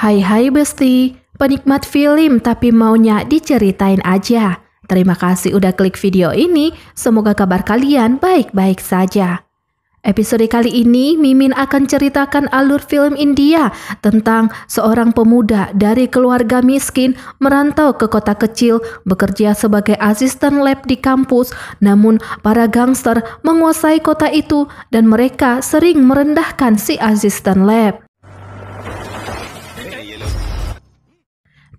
Hai hai Besti, penikmat film tapi maunya diceritain aja. Terima kasih udah klik video ini, semoga kabar kalian baik-baik saja. Episode kali ini Mimin akan ceritakan alur film India tentang seorang pemuda dari keluarga miskin merantau ke kota kecil bekerja sebagai asisten lab di kampus namun para gangster menguasai kota itu dan mereka sering merendahkan si asisten lab.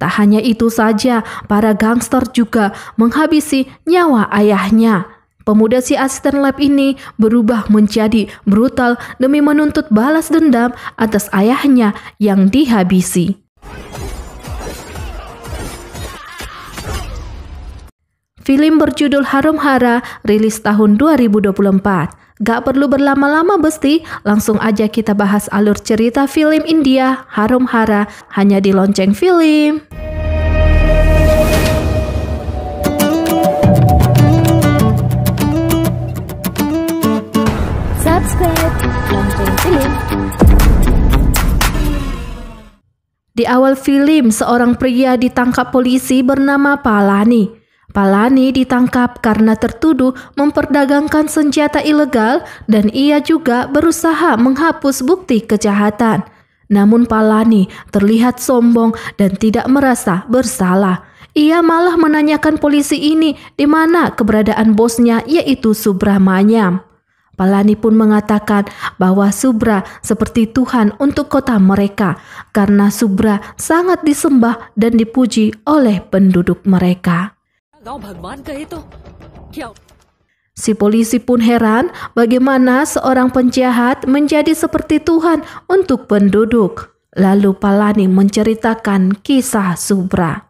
Tak hanya itu saja, para gangster juga menghabisi nyawa ayahnya. Pemuda si asisten lab ini berubah menjadi brutal demi menuntut balas dendam atas ayahnya yang dihabisi. Film berjudul Harum Hara rilis tahun 2024. Gak perlu berlama-lama besti, langsung aja kita bahas alur cerita film India Harum Hara hanya di lonceng film. Di awal film, seorang pria ditangkap polisi bernama Palani. Palani ditangkap karena tertuduh memperdagangkan senjata ilegal dan ia juga berusaha menghapus bukti kejahatan. Namun Palani terlihat sombong dan tidak merasa bersalah. Ia malah menanyakan polisi ini di mana keberadaan bosnya yaitu Subramanyam. Palani pun mengatakan bahwa Subra seperti Tuhan untuk kota mereka, karena Subra sangat disembah dan dipuji oleh penduduk mereka. Ya. Si polisi pun heran bagaimana seorang penjahat menjadi seperti Tuhan untuk penduduk. Lalu Palani menceritakan kisah Subra.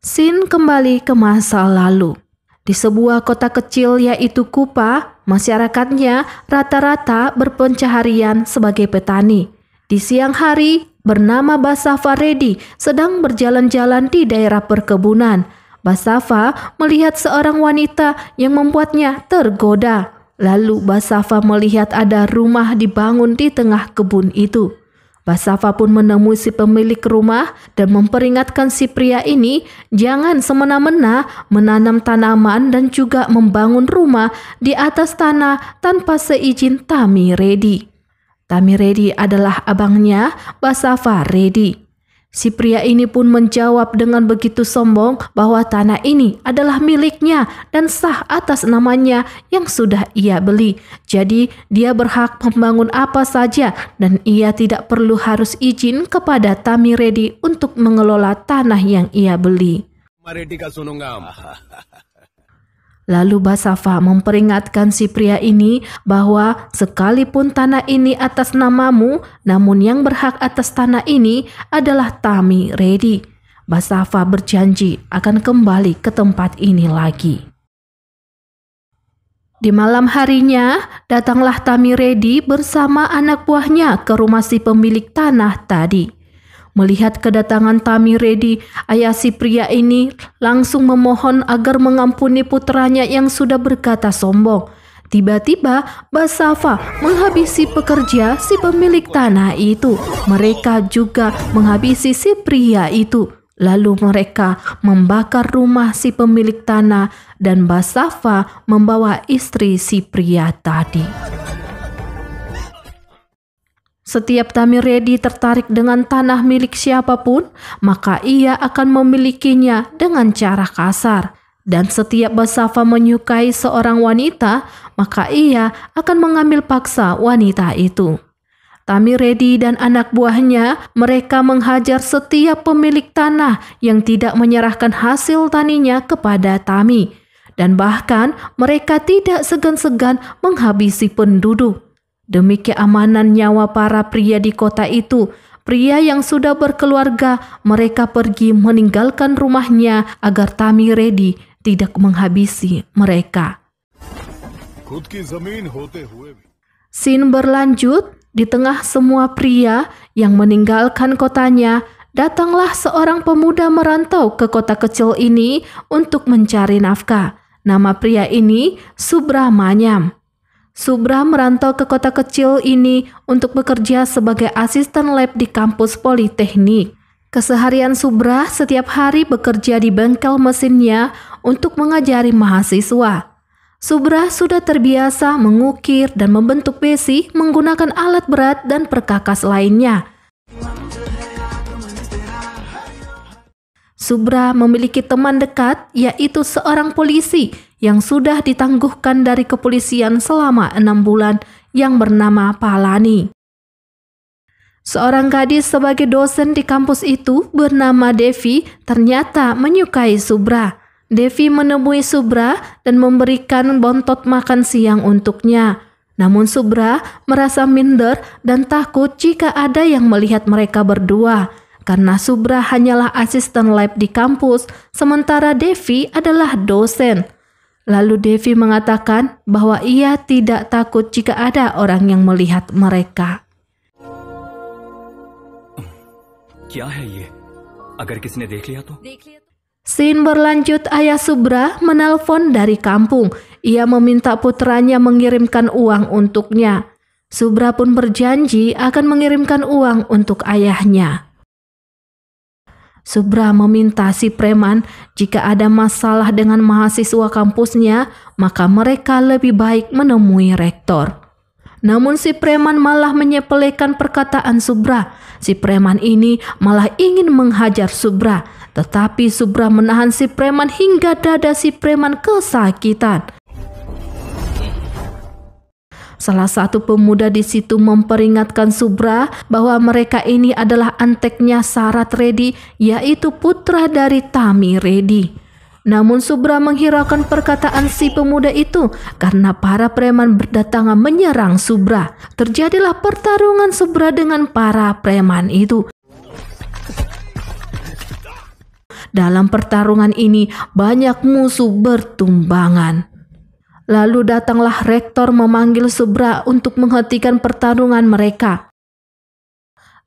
Sin kembali ke masa lalu. Di sebuah kota kecil yaitu Kupa, masyarakatnya rata-rata berpencaharian sebagai petani. Di siang hari, bernama Basafa Redi sedang berjalan-jalan di daerah perkebunan. Basafa melihat seorang wanita yang membuatnya tergoda. Lalu Basafa melihat ada rumah dibangun di tengah kebun itu. Basafa pun menemui si pemilik rumah dan memperingatkan si pria ini jangan semena-mena menanam tanaman dan juga membangun rumah di atas tanah tanpa seizin Tami Redi. Tami Redi adalah abangnya Basafa Redi. Si pria ini pun menjawab dengan begitu sombong bahwa tanah ini adalah miliknya dan sah atas namanya yang sudah ia beli. Jadi, dia berhak membangun apa saja dan ia tidak perlu harus izin kepada Tami Tamiredi untuk mengelola tanah yang ia beli. Lalu Basafa memperingatkan si pria ini bahwa sekalipun tanah ini atas namamu, namun yang berhak atas tanah ini adalah Tami Redi. Basafa berjanji akan kembali ke tempat ini lagi. Di malam harinya, datanglah Tami Redi bersama anak buahnya ke rumah si pemilik tanah tadi. Melihat kedatangan Tami Redi, ayah si pria ini langsung memohon agar mengampuni putranya yang sudah berkata sombong. Tiba-tiba, Basafa menghabisi pekerja si pemilik tanah itu. Mereka juga menghabisi si pria itu. Lalu mereka membakar rumah si pemilik tanah dan Basafa membawa istri si pria tadi. Setiap Tami Redi tertarik dengan tanah milik siapapun, maka ia akan memilikinya dengan cara kasar. Dan setiap Basafa menyukai seorang wanita, maka ia akan mengambil paksa wanita itu. Tami Redi dan anak buahnya, mereka menghajar setiap pemilik tanah yang tidak menyerahkan hasil taninya kepada Tami. Dan bahkan mereka tidak segan-segan menghabisi penduduk. Demikian keamanan nyawa para pria di kota itu, pria yang sudah berkeluarga, mereka pergi meninggalkan rumahnya agar Tami Redi tidak menghabisi mereka. Sin berlanjut, di tengah semua pria yang meninggalkan kotanya, datanglah seorang pemuda merantau ke kota kecil ini untuk mencari nafkah. Nama pria ini Subramanyam. Subra merantau ke kota kecil ini untuk bekerja sebagai asisten lab di kampus Politeknik. Keseharian Subra setiap hari bekerja di bengkel mesinnya untuk mengajari mahasiswa. Subra sudah terbiasa mengukir dan membentuk besi menggunakan alat berat dan perkakas lainnya. Subra memiliki teman dekat, yaitu seorang polisi yang sudah ditangguhkan dari kepolisian selama enam bulan yang bernama Palani. Seorang gadis sebagai dosen di kampus itu bernama Devi ternyata menyukai Subra. Devi menemui Subra dan memberikan bontot makan siang untuknya. Namun Subra merasa minder dan takut jika ada yang melihat mereka berdua karena Subra hanyalah asisten lab di kampus, sementara Devi adalah dosen. Lalu Devi mengatakan bahwa ia tidak takut jika ada orang yang melihat mereka. Sin berlanjut ayah Subra menelpon dari kampung. Ia meminta putranya mengirimkan uang untuknya. Subra pun berjanji akan mengirimkan uang untuk ayahnya. Subra meminta si preman jika ada masalah dengan mahasiswa kampusnya, maka mereka lebih baik menemui rektor. Namun si preman malah menyepelekan perkataan Subra. Si preman ini malah ingin menghajar Subra, tetapi Subra menahan si preman hingga dada si preman kesakitan. Salah satu pemuda di situ memperingatkan Subra bahwa mereka ini adalah anteknya Sarat Redi, yaitu putra dari Tami Redi. Namun Subra menghiraukan perkataan si pemuda itu karena para preman berdatangan menyerang Subra. Terjadilah pertarungan Subra dengan para preman itu. Dalam pertarungan ini banyak musuh bertumbangan. Lalu datanglah rektor memanggil Subra untuk menghentikan pertarungan mereka.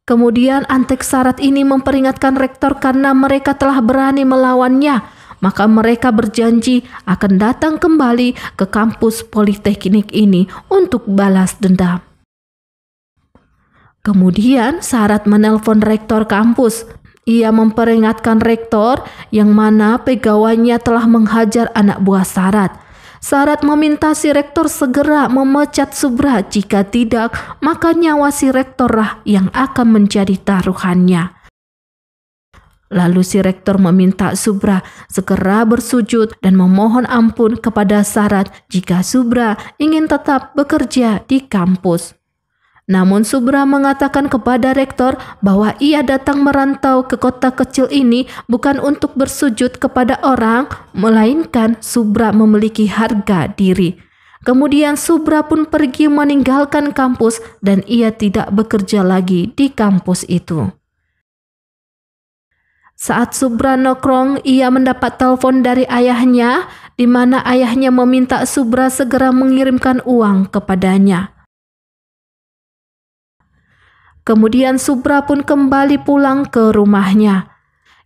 Kemudian antek Sarat ini memperingatkan rektor karena mereka telah berani melawannya, maka mereka berjanji akan datang kembali ke kampus politeknik ini untuk balas dendam. Kemudian Sarat menelpon rektor kampus. Ia memperingatkan rektor yang mana pegawainya telah menghajar anak buah Sarat. Sarat meminta si rektor segera memecat Subra jika tidak maka nyawa si rektorlah yang akan menjadi taruhannya. Lalu si rektor meminta Subra segera bersujud dan memohon ampun kepada Sarat jika Subra ingin tetap bekerja di kampus. Namun Subra mengatakan kepada rektor bahwa ia datang merantau ke kota kecil ini bukan untuk bersujud kepada orang, melainkan Subra memiliki harga diri. Kemudian Subra pun pergi meninggalkan kampus dan ia tidak bekerja lagi di kampus itu. Saat Subra nokrong, ia mendapat telepon dari ayahnya, di mana ayahnya meminta Subra segera mengirimkan uang kepadanya. Kemudian Subra pun kembali pulang ke rumahnya.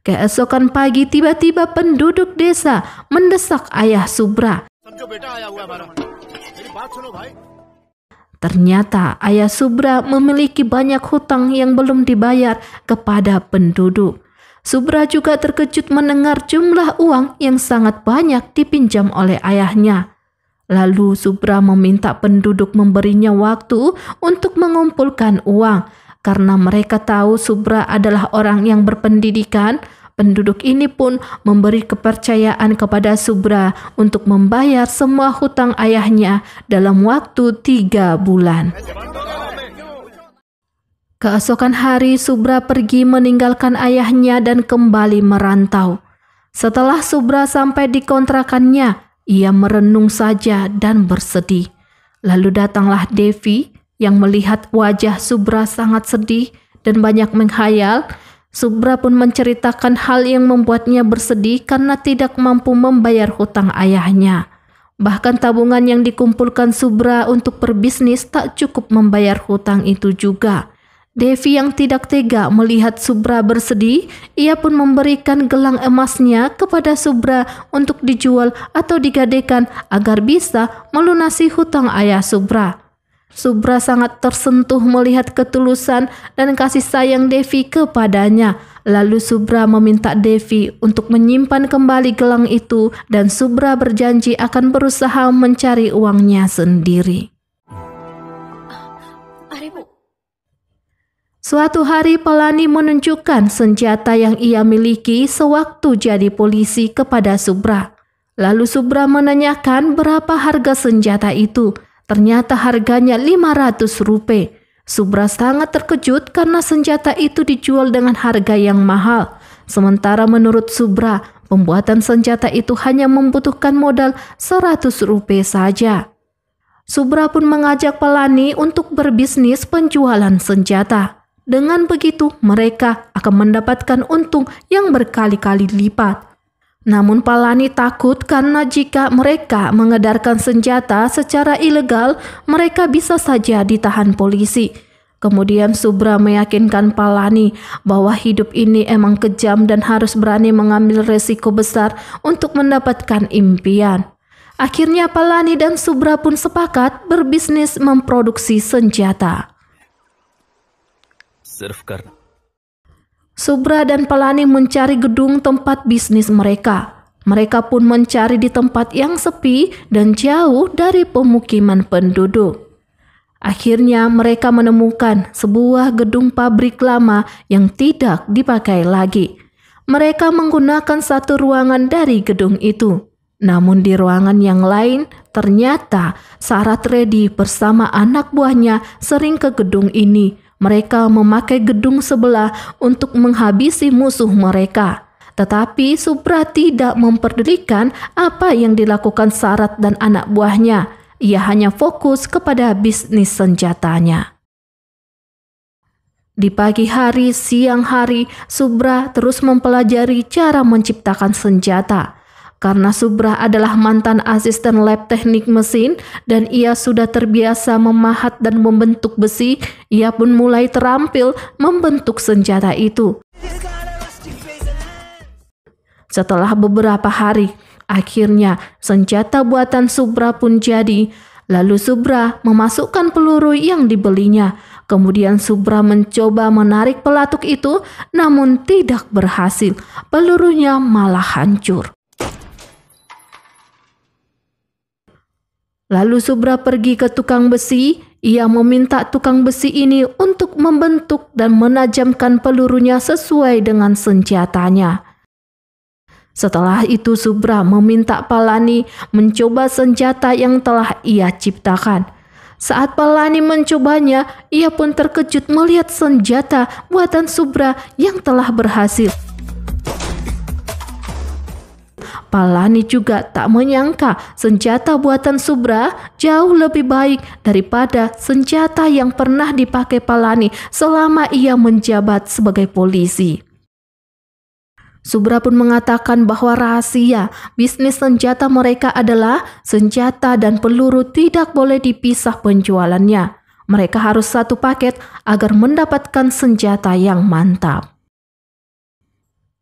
Keesokan pagi tiba-tiba penduduk desa mendesak ayah Subra. Ternyata ayah Subra memiliki banyak hutang yang belum dibayar kepada penduduk. Subra juga terkejut mendengar jumlah uang yang sangat banyak dipinjam oleh ayahnya. Lalu Subra meminta penduduk memberinya waktu untuk mengumpulkan uang karena mereka tahu Subra adalah orang yang berpendidikan, penduduk ini pun memberi kepercayaan kepada Subra untuk membayar semua hutang ayahnya dalam waktu tiga bulan. Keesokan hari, Subra pergi meninggalkan ayahnya dan kembali merantau. Setelah Subra sampai di kontrakannya, ia merenung saja dan bersedih. Lalu datanglah Devi, yang melihat wajah Subra sangat sedih dan banyak menghayal, Subra pun menceritakan hal yang membuatnya bersedih karena tidak mampu membayar hutang ayahnya. Bahkan tabungan yang dikumpulkan Subra untuk berbisnis tak cukup membayar hutang itu juga. Devi yang tidak tega melihat Subra bersedih, ia pun memberikan gelang emasnya kepada Subra untuk dijual atau digadekan agar bisa melunasi hutang ayah Subra. Subra sangat tersentuh melihat ketulusan dan kasih sayang Devi kepadanya. Lalu Subra meminta Devi untuk menyimpan kembali gelang itu dan Subra berjanji akan berusaha mencari uangnya sendiri. Suatu hari Pelani menunjukkan senjata yang ia miliki sewaktu jadi polisi kepada Subra. Lalu Subra menanyakan berapa harga senjata itu. Ternyata harganya 500 rupiah. Subra sangat terkejut karena senjata itu dijual dengan harga yang mahal. Sementara menurut Subra, pembuatan senjata itu hanya membutuhkan modal 100 rupiah saja. Subra pun mengajak Pelani untuk berbisnis penjualan senjata. Dengan begitu, mereka akan mendapatkan untung yang berkali-kali lipat. Namun Palani takut karena jika mereka mengedarkan senjata secara ilegal, mereka bisa saja ditahan polisi. Kemudian Subra meyakinkan Palani bahwa hidup ini emang kejam dan harus berani mengambil resiko besar untuk mendapatkan impian. Akhirnya Palani dan Subra pun sepakat berbisnis memproduksi senjata. Serfkarna. Subra dan Pelani mencari gedung tempat bisnis mereka. Mereka pun mencari di tempat yang sepi dan jauh dari pemukiman penduduk. Akhirnya, mereka menemukan sebuah gedung pabrik lama yang tidak dipakai lagi. Mereka menggunakan satu ruangan dari gedung itu, namun di ruangan yang lain ternyata Sarah Tredi bersama anak buahnya sering ke gedung ini mereka memakai gedung sebelah untuk menghabisi musuh mereka. Tetapi Supra tidak memperdulikan apa yang dilakukan Sarat dan anak buahnya. Ia hanya fokus kepada bisnis senjatanya. Di pagi hari, siang hari, Subra terus mempelajari cara menciptakan senjata. Karena Subrah adalah mantan asisten lab teknik mesin dan ia sudah terbiasa memahat dan membentuk besi, ia pun mulai terampil membentuk senjata itu. Setelah beberapa hari, akhirnya senjata buatan Subra pun jadi. Lalu Subra memasukkan peluru yang dibelinya. Kemudian Subra mencoba menarik pelatuk itu, namun tidak berhasil. Pelurunya malah hancur. Lalu Subra pergi ke tukang besi. Ia meminta tukang besi ini untuk membentuk dan menajamkan pelurunya sesuai dengan senjatanya. Setelah itu Subra meminta Palani mencoba senjata yang telah ia ciptakan. Saat Palani mencobanya, ia pun terkejut melihat senjata buatan Subra yang telah berhasil. Palani juga tak menyangka senjata buatan Subra jauh lebih baik daripada senjata yang pernah dipakai Palani selama ia menjabat sebagai polisi. Subra pun mengatakan bahwa rahasia bisnis senjata mereka adalah senjata dan peluru tidak boleh dipisah penjualannya. Mereka harus satu paket agar mendapatkan senjata yang mantap.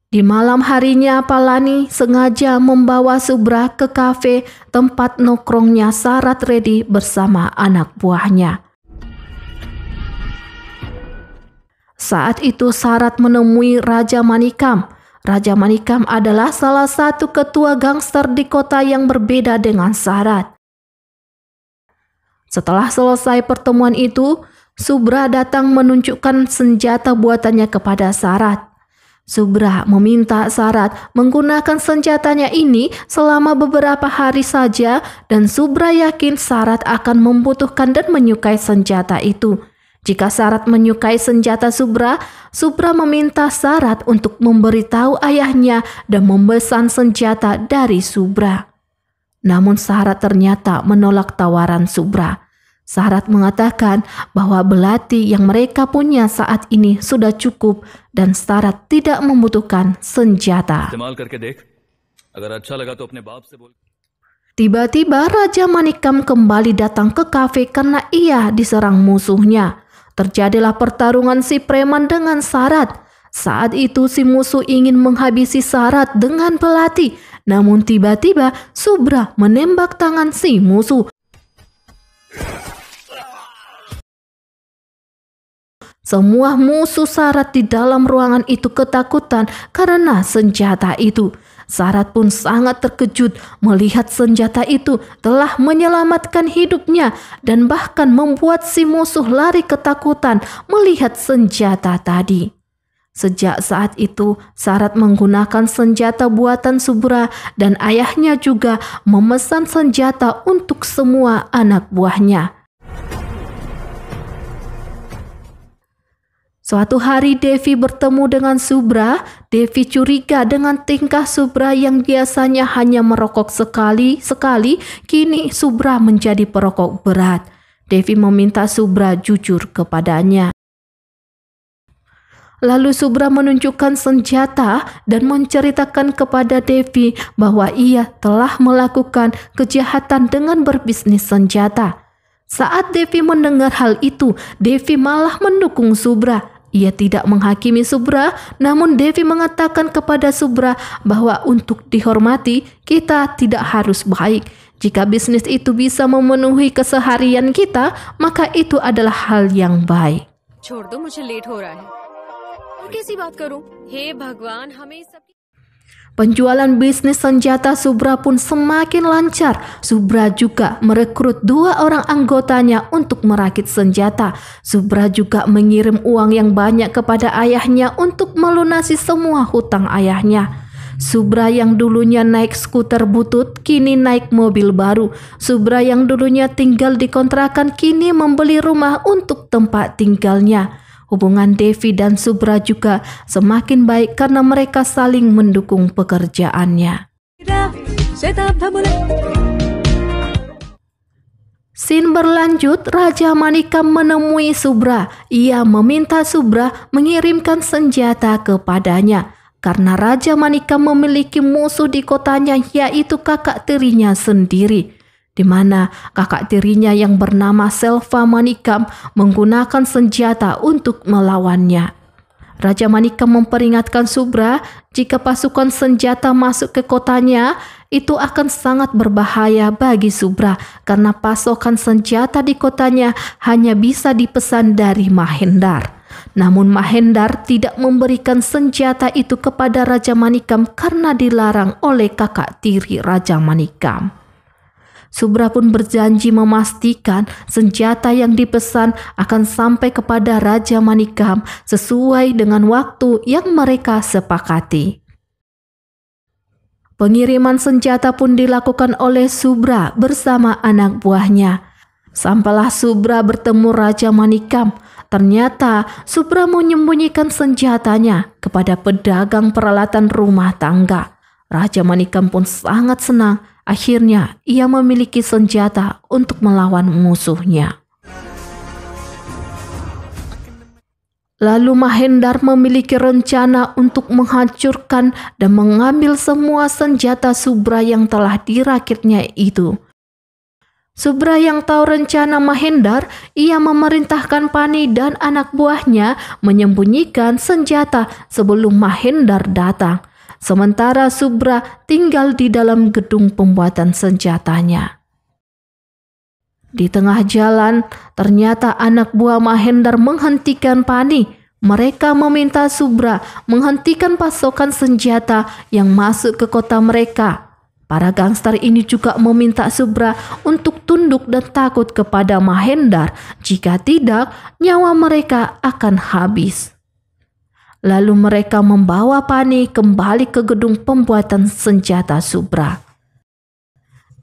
Di malam harinya Palani sengaja membawa Subra ke kafe tempat nokrongnya Sarat Redi bersama anak buahnya. Saat itu Sarat menemui Raja Manikam. Raja Manikam adalah salah satu ketua gangster di kota yang berbeda dengan Sarat. Setelah selesai pertemuan itu, Subra datang menunjukkan senjata buatannya kepada Sarat. Subra meminta Sarat menggunakan senjatanya ini selama beberapa hari saja dan Subra yakin Sarat akan membutuhkan dan menyukai senjata itu. Jika Sarat menyukai senjata Subra, Subra meminta Sarat untuk memberitahu ayahnya dan memesan senjata dari Subra. Namun Sarat ternyata menolak tawaran Subra. Sarat mengatakan bahwa belati yang mereka punya saat ini sudah cukup dan Sarat tidak membutuhkan senjata. Tiba-tiba Raja Manikam kembali datang ke kafe karena ia diserang musuhnya. Terjadilah pertarungan si preman dengan Sarat. Saat itu si musuh ingin menghabisi Sarat dengan belati, namun tiba-tiba Subra menembak tangan si musuh. Semua musuh Sarat di dalam ruangan itu ketakutan karena senjata itu. Sarat pun sangat terkejut melihat senjata itu telah menyelamatkan hidupnya dan bahkan membuat si musuh lari ketakutan melihat senjata tadi. Sejak saat itu, Sarat menggunakan senjata buatan Subra dan ayahnya juga memesan senjata untuk semua anak buahnya. Suatu hari Devi bertemu dengan Subra, Devi curiga dengan tingkah Subra yang biasanya hanya merokok sekali-sekali, kini Subra menjadi perokok berat. Devi meminta Subra jujur kepadanya. Lalu Subra menunjukkan senjata dan menceritakan kepada Devi bahwa ia telah melakukan kejahatan dengan berbisnis senjata. Saat Devi mendengar hal itu, Devi malah mendukung Subra ia tidak menghakimi Subra, namun Devi mengatakan kepada Subra bahwa untuk dihormati, kita tidak harus baik. Jika bisnis itu bisa memenuhi keseharian kita, maka itu adalah hal yang baik. Penjualan bisnis senjata Subra pun semakin lancar. Subra juga merekrut dua orang anggotanya untuk merakit senjata. Subra juga mengirim uang yang banyak kepada ayahnya untuk melunasi semua hutang ayahnya. Subra yang dulunya naik skuter butut kini naik mobil baru. Subra yang dulunya tinggal di kontrakan kini membeli rumah untuk tempat tinggalnya. Hubungan Devi dan Subra juga semakin baik karena mereka saling mendukung pekerjaannya. Sin berlanjut, Raja Manika menemui Subra. Ia meminta Subra mengirimkan senjata kepadanya karena Raja Manika memiliki musuh di kotanya yaitu kakak tirinya sendiri di mana kakak tirinya yang bernama Selva Manikam menggunakan senjata untuk melawannya. Raja Manikam memperingatkan Subra jika pasukan senjata masuk ke kotanya, itu akan sangat berbahaya bagi Subra karena pasokan senjata di kotanya hanya bisa dipesan dari Mahendar. Namun Mahendar tidak memberikan senjata itu kepada Raja Manikam karena dilarang oleh kakak tiri Raja Manikam. Subra pun berjanji memastikan senjata yang dipesan akan sampai kepada Raja Manikam sesuai dengan waktu yang mereka sepakati. Pengiriman senjata pun dilakukan oleh Subra bersama anak buahnya. Sampailah Subra bertemu Raja Manikam. Ternyata Subra menyembunyikan senjatanya kepada pedagang peralatan rumah tangga. Raja Manikam pun sangat senang Akhirnya, ia memiliki senjata untuk melawan musuhnya. Lalu Mahendar memiliki rencana untuk menghancurkan dan mengambil semua senjata Subra yang telah dirakitnya itu. Subra yang tahu rencana Mahendar, ia memerintahkan Pani dan anak buahnya menyembunyikan senjata sebelum Mahendar datang sementara Subra tinggal di dalam gedung pembuatan senjatanya. Di tengah jalan, ternyata anak buah Mahendar menghentikan Pani. Mereka meminta Subra menghentikan pasokan senjata yang masuk ke kota mereka. Para gangster ini juga meminta Subra untuk tunduk dan takut kepada Mahendar. Jika tidak, nyawa mereka akan habis. Lalu mereka membawa Pani kembali ke gedung pembuatan senjata Subra.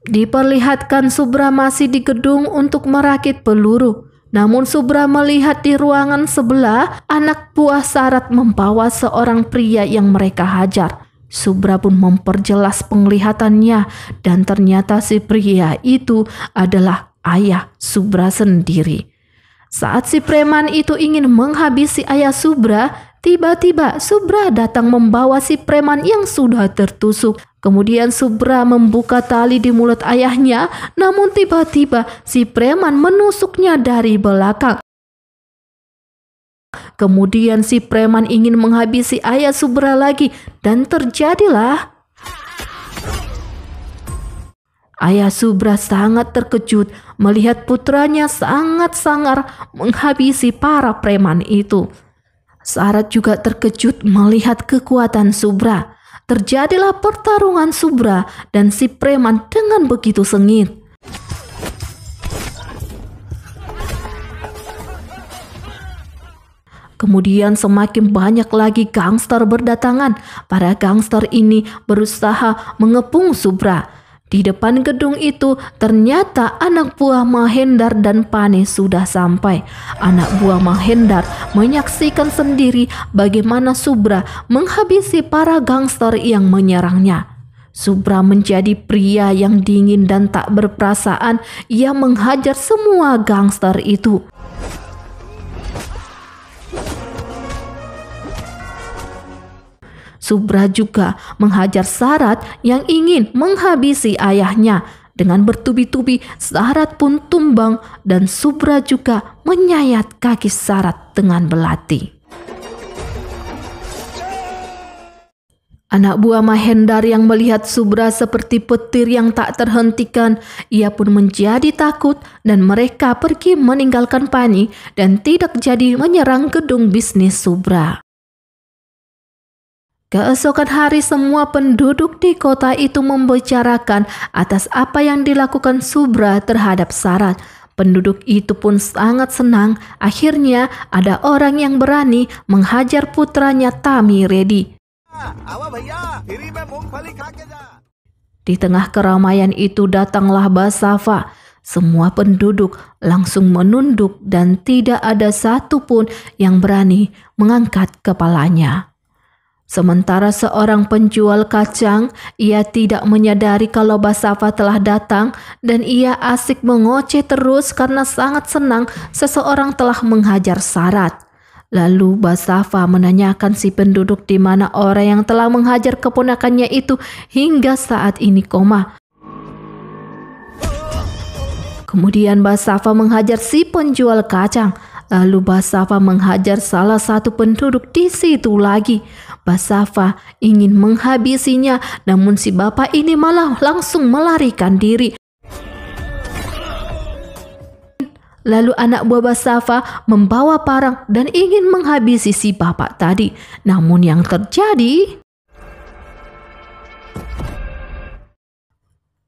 Diperlihatkan Subra masih di gedung untuk merakit peluru. Namun Subra melihat di ruangan sebelah anak buah Sarat membawa seorang pria yang mereka hajar. Subra pun memperjelas penglihatannya dan ternyata si pria itu adalah ayah Subra sendiri. Saat si preman itu ingin menghabisi ayah Subra, Tiba-tiba Subra datang membawa si preman yang sudah tertusuk. Kemudian Subra membuka tali di mulut ayahnya, namun tiba-tiba si preman menusuknya dari belakang. Kemudian si preman ingin menghabisi ayah Subra lagi dan terjadilah Ayah Subra sangat terkejut melihat putranya sangat sangar menghabisi para preman itu. Sarat juga terkejut melihat kekuatan Subra. Terjadilah pertarungan Subra dan si preman dengan begitu sengit. Kemudian semakin banyak lagi gangster berdatangan. Para gangster ini berusaha mengepung Subra. Di depan gedung itu ternyata anak buah Mahendar dan Pane sudah sampai. Anak buah Mahendar menyaksikan sendiri bagaimana Subra menghabisi para gangster yang menyerangnya. Subra menjadi pria yang dingin dan tak berperasaan. Ia menghajar semua gangster itu. Subra juga menghajar Sarat yang ingin menghabisi ayahnya. Dengan bertubi-tubi, Sarat pun tumbang dan Subra juga menyayat kaki Sarat dengan belati. Anak buah Mahendar yang melihat Subra seperti petir yang tak terhentikan, ia pun menjadi takut dan mereka pergi meninggalkan Pani dan tidak jadi menyerang gedung bisnis Subra. Keesokan hari semua penduduk di kota itu membicarakan atas apa yang dilakukan Subra terhadap Sarat. Penduduk itu pun sangat senang. Akhirnya ada orang yang berani menghajar putranya Tami Redi. Di tengah keramaian itu datanglah Basafa. Semua penduduk langsung menunduk dan tidak ada satupun yang berani mengangkat kepalanya. Sementara seorang penjual kacang, ia tidak menyadari kalau Basafa telah datang dan ia asik mengoceh terus karena sangat senang seseorang telah menghajar syarat. Lalu Basafa menanyakan si penduduk di mana orang yang telah menghajar keponakannya itu hingga saat ini koma. Kemudian Basafa menghajar si penjual kacang. Lalu Basafa menghajar salah satu penduduk di situ lagi. Basafa ingin menghabisinya, namun si bapak ini malah langsung melarikan diri. Lalu anak buah Basafa membawa parang dan ingin menghabisi si bapak tadi. Namun yang terjadi...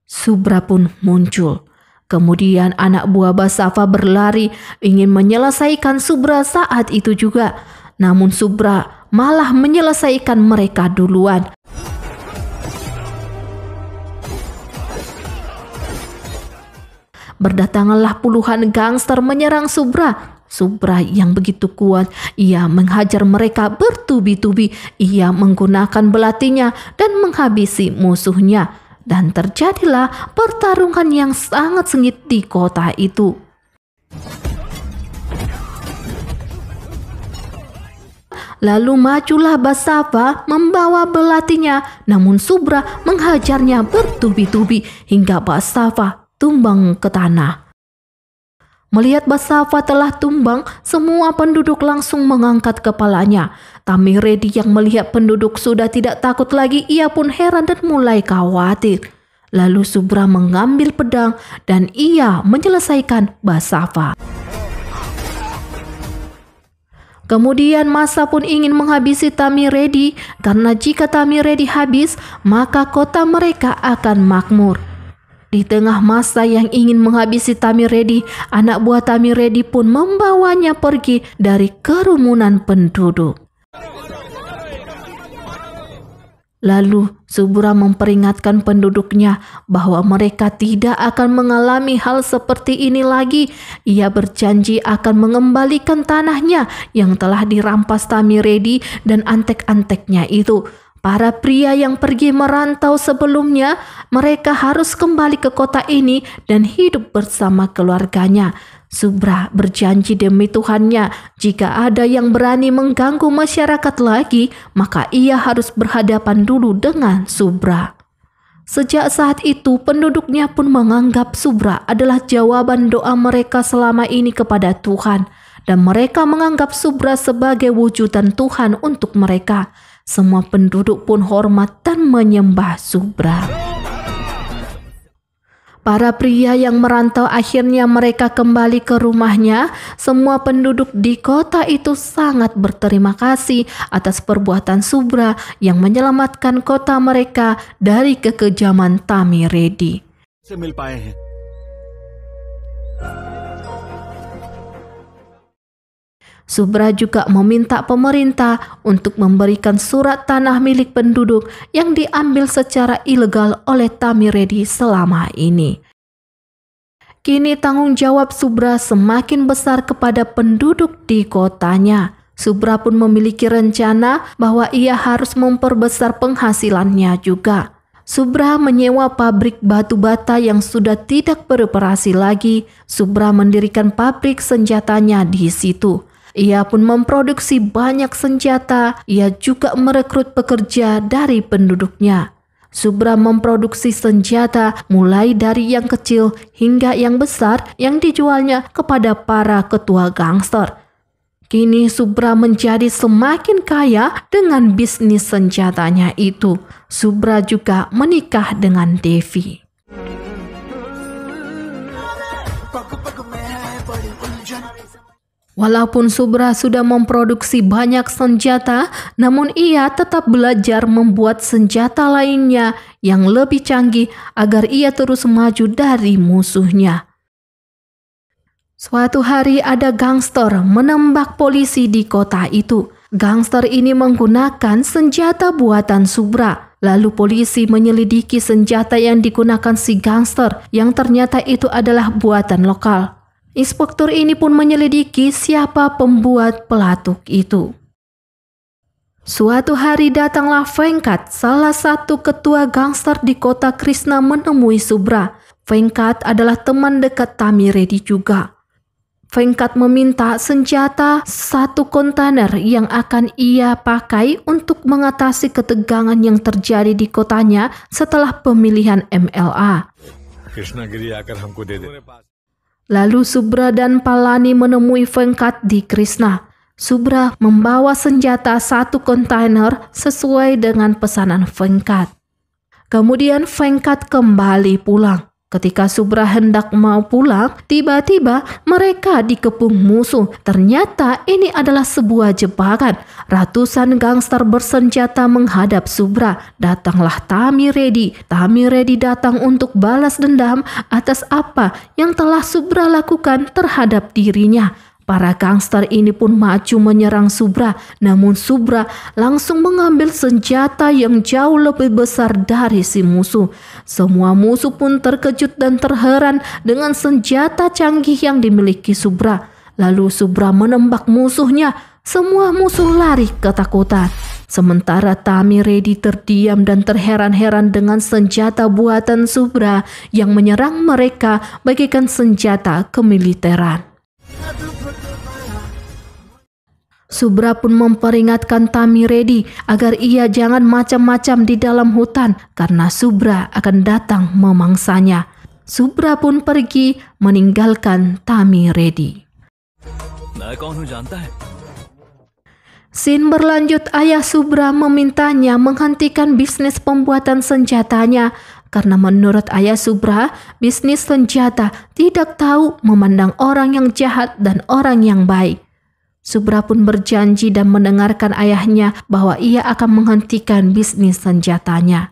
Subra pun muncul. Kemudian anak buah Basafa berlari ingin menyelesaikan Subra saat itu juga. Namun Subra malah menyelesaikan mereka duluan. Berdatanganlah puluhan gangster menyerang Subra Subra yang begitu kuat. Ia menghajar mereka bertubi-tubi. Ia menggunakan belatinya dan menghabisi musuhnya. Dan terjadilah pertarungan yang sangat sengit di kota itu. Lalu majulah Basava membawa belatinya, namun Subra menghajarnya bertubi-tubi hingga Basava tumbang ke tanah. Melihat Basava telah tumbang, semua penduduk langsung mengangkat kepalanya. Tamiredi yang melihat penduduk sudah tidak takut lagi, ia pun heran dan mulai khawatir. Lalu Subra mengambil pedang dan ia menyelesaikan Basava. Kemudian masa pun ingin menghabisi Tami Redi karena jika Tami Redi habis, maka kota mereka akan makmur. Di tengah masa yang ingin menghabisi Tami Redi, anak buah Tami Redi pun membawanya pergi dari kerumunan penduduk. Lalu Zubura memperingatkan penduduknya bahwa mereka tidak akan mengalami hal seperti ini lagi. Ia berjanji akan mengembalikan tanahnya yang telah dirampas Tamiredi dan antek-anteknya itu. Para pria yang pergi merantau sebelumnya, mereka harus kembali ke kota ini dan hidup bersama keluarganya. Subra berjanji demi Tuhannya, jika ada yang berani mengganggu masyarakat lagi, maka ia harus berhadapan dulu dengan Subra. Sejak saat itu, penduduknya pun menganggap Subra adalah jawaban doa mereka selama ini kepada Tuhan, dan mereka menganggap Subra sebagai wujudan Tuhan untuk mereka. Semua penduduk pun hormat dan menyembah Subra. Para pria yang merantau akhirnya mereka kembali ke rumahnya. Semua penduduk di kota itu sangat berterima kasih atas perbuatan Subra yang menyelamatkan kota mereka dari kekejaman Tamiredi. Subra juga meminta pemerintah untuk memberikan surat tanah milik penduduk yang diambil secara ilegal oleh Tamiredi selama ini. Kini tanggung jawab Subra semakin besar kepada penduduk di kotanya. Subra pun memiliki rencana bahwa ia harus memperbesar penghasilannya juga. Subra menyewa pabrik batu bata yang sudah tidak beroperasi lagi. Subra mendirikan pabrik senjatanya di situ. Ia pun memproduksi banyak senjata, ia juga merekrut pekerja dari penduduknya. Subra memproduksi senjata mulai dari yang kecil hingga yang besar yang dijualnya kepada para ketua gangster. Kini Subra menjadi semakin kaya dengan bisnis senjatanya itu. Subra juga menikah dengan Devi. Walaupun Subra sudah memproduksi banyak senjata, namun ia tetap belajar membuat senjata lainnya yang lebih canggih agar ia terus maju dari musuhnya. Suatu hari ada gangster menembak polisi di kota itu. Gangster ini menggunakan senjata buatan Subra. Lalu polisi menyelidiki senjata yang digunakan si gangster yang ternyata itu adalah buatan lokal. Inspektur ini pun menyelidiki siapa pembuat pelatuk itu. Suatu hari datanglah Vengkat, salah satu ketua gangster di kota Krishna menemui Subra. Vengkat adalah teman dekat Tami Reddy juga. Vengkat meminta senjata satu kontainer yang akan ia pakai untuk mengatasi ketegangan yang terjadi di kotanya setelah pemilihan MLA. Lalu Subra dan Palani menemui Venkat di Krishna. Subra membawa senjata satu kontainer sesuai dengan pesanan Venkat. Kemudian Venkat kembali pulang. Ketika Subra hendak mau pulang, tiba-tiba mereka dikepung musuh. Ternyata ini adalah sebuah jebakan. Ratusan gangster bersenjata menghadap Subra. Datanglah Tami Redi. Tami Redi datang untuk balas dendam atas apa yang telah Subra lakukan terhadap dirinya. Para gangster ini pun maju menyerang Subra, namun Subra langsung mengambil senjata yang jauh lebih besar dari si musuh. Semua musuh pun terkejut dan terheran dengan senjata canggih yang dimiliki Subra. Lalu Subra menembak musuhnya, semua musuh lari ketakutan. Sementara Tami Reddy terdiam dan terheran-heran dengan senjata buatan Subra yang menyerang mereka bagikan senjata kemiliteran. Subra pun memperingatkan Tami Redi agar ia jangan macam-macam di dalam hutan karena Subra akan datang memangsanya. Subra pun pergi meninggalkan Tami Redi. Nah, Sin berlanjut ayah Subra memintanya menghentikan bisnis pembuatan senjatanya karena menurut ayah Subra, bisnis senjata tidak tahu memandang orang yang jahat dan orang yang baik. Subra pun berjanji dan mendengarkan ayahnya bahwa ia akan menghentikan bisnis senjatanya.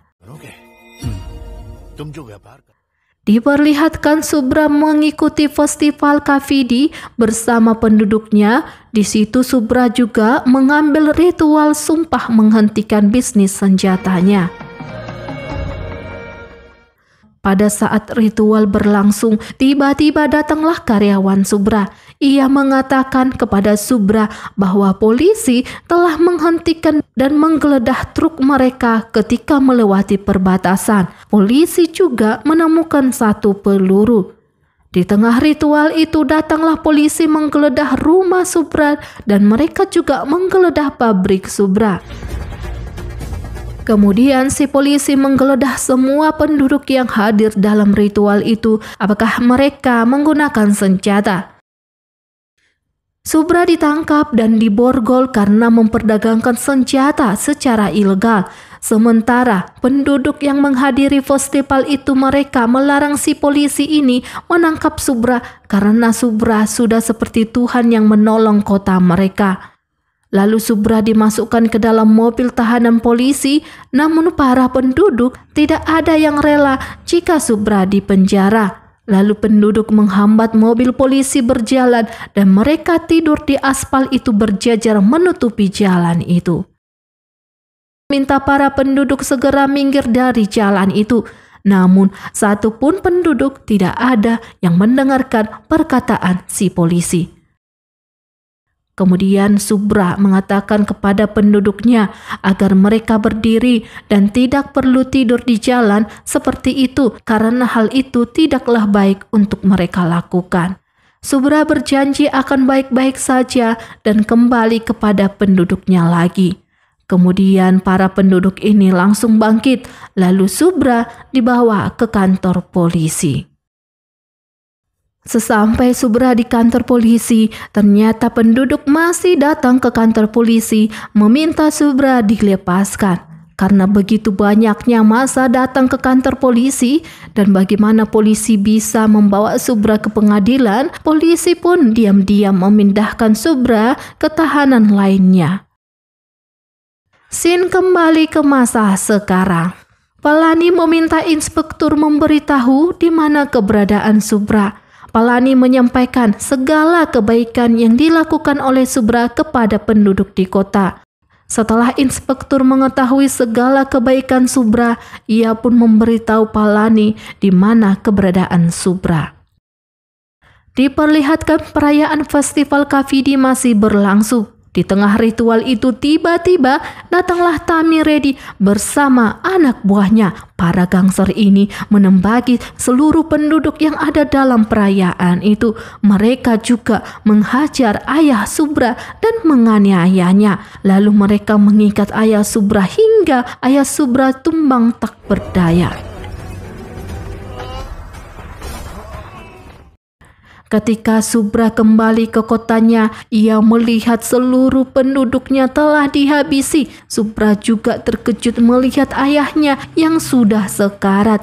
Diperlihatkan Subra mengikuti festival Kavidi bersama penduduknya. Di situ Subra juga mengambil ritual sumpah menghentikan bisnis senjatanya. Pada saat ritual berlangsung, tiba-tiba datanglah karyawan Subra. Ia mengatakan kepada Subra bahwa polisi telah menghentikan dan menggeledah truk mereka ketika melewati perbatasan. Polisi juga menemukan satu peluru. Di tengah ritual itu datanglah polisi menggeledah rumah Subra dan mereka juga menggeledah pabrik Subra. Kemudian si polisi menggeledah semua penduduk yang hadir dalam ritual itu apakah mereka menggunakan senjata. Subra ditangkap dan diborgol karena memperdagangkan senjata secara ilegal. Sementara penduduk yang menghadiri festival itu mereka melarang si polisi ini menangkap Subra karena Subra sudah seperti Tuhan yang menolong kota mereka. Lalu Subra dimasukkan ke dalam mobil tahanan polisi, namun para penduduk tidak ada yang rela jika Subra dipenjara. Lalu penduduk menghambat mobil polisi berjalan dan mereka tidur di aspal itu berjajar menutupi jalan itu. Minta para penduduk segera minggir dari jalan itu, namun satupun penduduk tidak ada yang mendengarkan perkataan si polisi. Kemudian Subra mengatakan kepada penduduknya agar mereka berdiri dan tidak perlu tidur di jalan seperti itu karena hal itu tidaklah baik untuk mereka lakukan. Subra berjanji akan baik-baik saja dan kembali kepada penduduknya lagi. Kemudian para penduduk ini langsung bangkit lalu Subra dibawa ke kantor polisi. Sesampai Subra di kantor polisi, ternyata penduduk masih datang ke kantor polisi meminta Subra dilepaskan. Karena begitu banyaknya masa datang ke kantor polisi dan bagaimana polisi bisa membawa Subra ke pengadilan, polisi pun diam-diam memindahkan Subra ke tahanan lainnya. Sin kembali ke masa sekarang. Pelani meminta inspektur memberitahu di mana keberadaan Subra. Palani menyampaikan segala kebaikan yang dilakukan oleh Subra kepada penduduk di kota. Setelah inspektur mengetahui segala kebaikan Subra, ia pun memberitahu Palani di mana keberadaan Subra. Diperlihatkan perayaan festival Kavidi masih berlangsung. Di tengah ritual itu tiba-tiba datanglah Tami Reddy bersama anak buahnya. Para gangster ini menembaki seluruh penduduk yang ada dalam perayaan itu. Mereka juga menghajar ayah Subra dan menganiayanya. Lalu mereka mengikat ayah Subra hingga ayah Subra tumbang tak berdaya. Ketika Subra kembali ke kotanya, ia melihat seluruh penduduknya telah dihabisi. Subra juga terkejut melihat ayahnya yang sudah sekarat.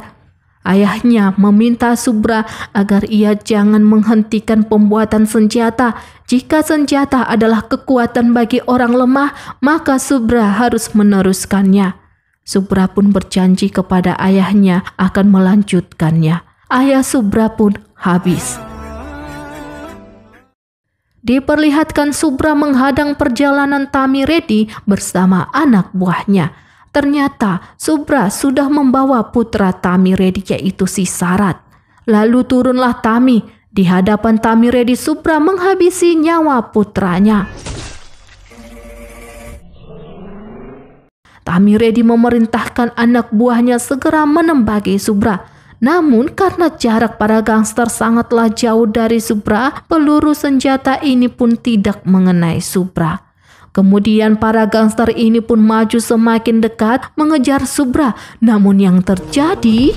Ayahnya meminta Subra agar ia jangan menghentikan pembuatan senjata. Jika senjata adalah kekuatan bagi orang lemah, maka Subra harus meneruskannya. Subra pun berjanji kepada ayahnya akan melanjutkannya. Ayah Subra pun habis. Diperlihatkan Subra menghadang perjalanan Tami Redi bersama anak buahnya. Ternyata Subra sudah membawa putra Tami Redi yaitu si Sarat. Lalu turunlah Tami. Di hadapan Tami Redi. Subra menghabisi nyawa putranya. Tami Redi memerintahkan anak buahnya segera menembaki Subra. Namun karena jarak para gangster sangatlah jauh dari Subra, peluru senjata ini pun tidak mengenai Subra. Kemudian para gangster ini pun maju semakin dekat mengejar Subra. Namun yang terjadi...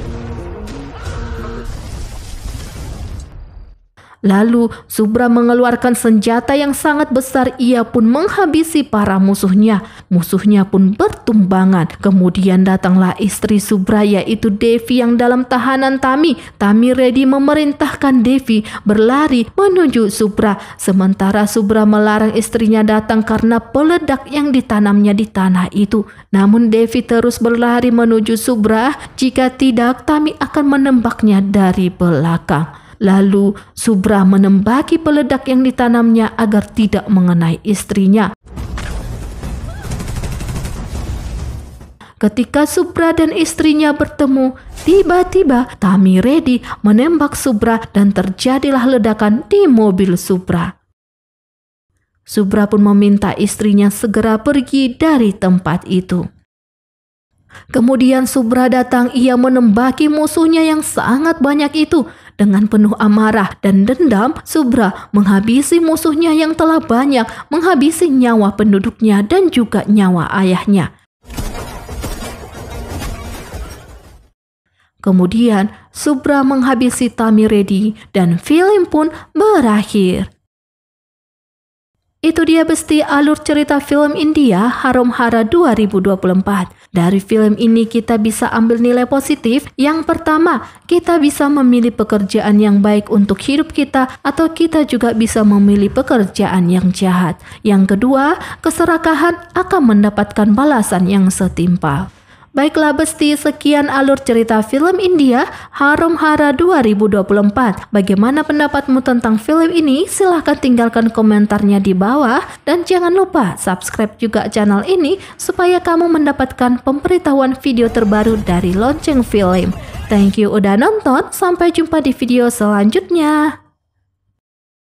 Lalu Subra mengeluarkan senjata yang sangat besar. Ia pun menghabisi para musuhnya. Musuhnya pun bertumbangan. Kemudian datanglah istri Subra yaitu Devi yang dalam tahanan Tami. Tami ready memerintahkan Devi berlari menuju Subra. Sementara Subra melarang istrinya datang karena peledak yang ditanamnya di tanah itu. Namun Devi terus berlari menuju Subra. Jika tidak Tami akan menembaknya dari belakang. Lalu Subra menembaki peledak yang ditanamnya agar tidak mengenai istrinya. Ketika Subra dan istrinya bertemu, tiba-tiba Tami Redi menembak Subra dan terjadilah ledakan di mobil Subra. Subra pun meminta istrinya segera pergi dari tempat itu. Kemudian Subra datang, ia menembaki musuhnya yang sangat banyak itu dengan penuh amarah dan dendam, Subra menghabisi musuhnya yang telah banyak menghabisi nyawa penduduknya dan juga nyawa ayahnya. Kemudian, Subra menghabisi Tamiredi dan film pun berakhir. Itu dia besti alur cerita film India Harum Hara 2024. Dari film ini kita bisa ambil nilai positif. Yang pertama, kita bisa memilih pekerjaan yang baik untuk hidup kita atau kita juga bisa memilih pekerjaan yang jahat. Yang kedua, keserakahan akan mendapatkan balasan yang setimpal. Baiklah Besti, sekian alur cerita film India Harum Hara 2024. Bagaimana pendapatmu tentang film ini? Silahkan tinggalkan komentarnya di bawah dan jangan lupa subscribe juga channel ini supaya kamu mendapatkan pemberitahuan video terbaru dari lonceng film. Thank you udah nonton, sampai jumpa di video selanjutnya.